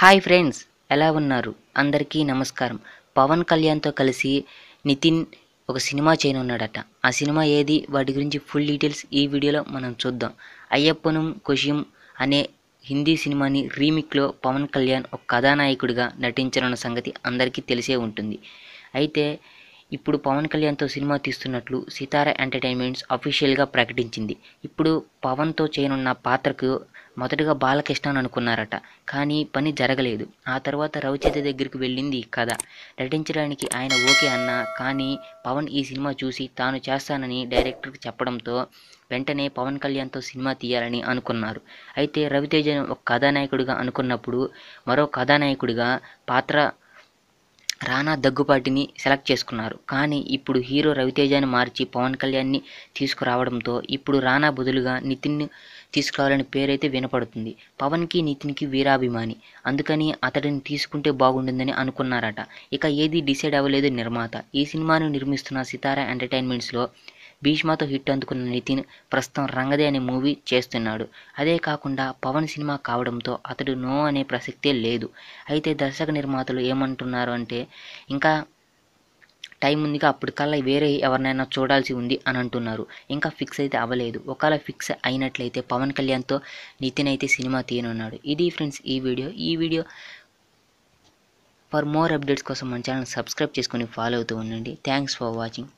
hi friends ఎలా ఉన్నారు అందరికీ నమస్కారం పవన్ కళ్యాణ్తో కలిసి నితిన్ ఒక సినిమా చేయనున్నాడట ఆ సినిమా ఏది వాటి గురించి ఫుల్ డీటెయిల్స్ ఈ వీడియోలో మనం చూద్దాం అయ్యప్పనం కొషియం అనే హిందీ సినిమాని రీమిక్లో పవన్ కళ్యాణ్ ఒక కథానాయకుడిగా నటించనున్న సంగతి అందరికీ తెలిసే ఉంటుంది అయితే ఇప్పుడు పవన్ కళ్యాణ్తో సినిమా తీస్తున్నట్లు సితార ఎంటర్టైన్మెంట్స్ అఫీషియల్గా ప్రకటించింది ఇప్పుడు పవన్తో చేయనున్న పాత్రకు మొదటగా అని అనుకున్నారట కానీ పని జరగలేదు ఆ తర్వాత రవిచేత దగ్గరికి వెళ్ళింది కథ నటించడానికి ఆయన ఓకే అన్న కానీ పవన్ ఈ సినిమా చూసి తాను చేస్తానని డైరెక్టర్కి చెప్పడంతో వెంటనే పవన్ కళ్యాణ్తో సినిమా తీయాలని అనుకున్నారు అయితే రవితేజను ఒక కథానాయకుడిగా అనుకున్నప్పుడు మరో కథానాయకుడిగా పాత్ర రానా దగ్గుపాటిని సెలెక్ట్ చేసుకున్నారు కానీ ఇప్పుడు హీరో రవితేజని మార్చి పవన్ కళ్యాణ్ని తీసుకురావడంతో ఇప్పుడు రానా బదులుగా నితిన్ని తీసుకురావాలనే పేరైతే వినపడుతుంది పవన్కి నితిన్కి వీరాభిమాని అందుకని అతడిని తీసుకుంటే బాగుంటుందని అనుకున్నారట ఇక ఏది డిసైడ్ అవ్వలేదు నిర్మాత ఈ సినిమాను నిర్మిస్తున్న సితారా ఎంటర్టైన్మెంట్స్లో భీష్మతో హిట్ అందుకున్న నితిన్ ప్రస్తుతం రంగదే అనే మూవీ చేస్తున్నాడు అదే కాకుండా పవన్ సినిమా కావడంతో అతడు నో అనే ప్రసక్తే లేదు అయితే దర్శక నిర్మాతలు ఏమంటున్నారు అంటే ఇంకా టైం ఉందిగా అప్పుడు కల్లా వేరే ఎవరినైనా చూడాల్సి ఉంది అని అంటున్నారు ఇంకా ఫిక్స్ అయితే అవ్వలేదు ఒకవేళ ఫిక్స్ అయినట్లయితే పవన్ కళ్యాణ్తో నితిన్ అయితే సినిమా తీయనున్నాడు ఇది ఫ్రెండ్స్ ఈ వీడియో ఈ వీడియో ఫర్ మోర్ అప్డేట్స్ కోసం మన ఛానల్ సబ్స్క్రైబ్ చేసుకొని ఫాలో అవుతూ ఉండండి థ్యాంక్స్ ఫర్ వాచింగ్